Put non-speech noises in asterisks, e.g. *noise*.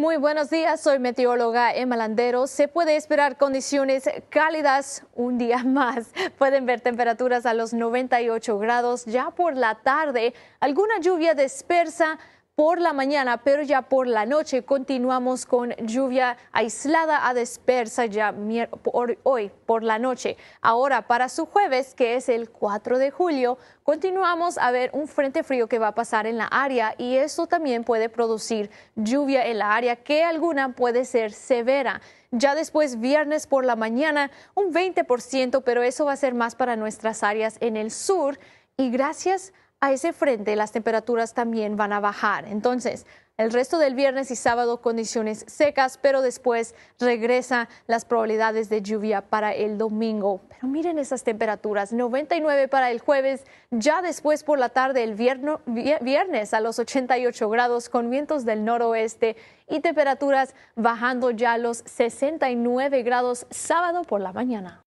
Muy buenos días, soy meteoróloga Emma Landero. Se puede esperar condiciones cálidas un día *laughs* más. Pueden ver temperaturas a los 98 grados ya por la tarde, alguna lluvia dispersa por la mañana, pero ya por la noche continuamos con lluvia aislada a dispersa ya por hoy por la noche. Ahora para su jueves, que es el 4 de julio, continuamos a ver un frente frío que va a pasar en la área y eso también puede producir lluvia en la área, que alguna puede ser severa. Ya después, viernes por la mañana, un 20%, pero eso va a ser más para nuestras áreas en el sur. Y gracias a a ese frente las temperaturas también van a bajar. Entonces, el resto del viernes y sábado condiciones secas, pero después regresa las probabilidades de lluvia para el domingo. Pero miren esas temperaturas, 99 para el jueves, ya después por la tarde el viernes a los 88 grados con vientos del noroeste y temperaturas bajando ya a los 69 grados sábado por la mañana.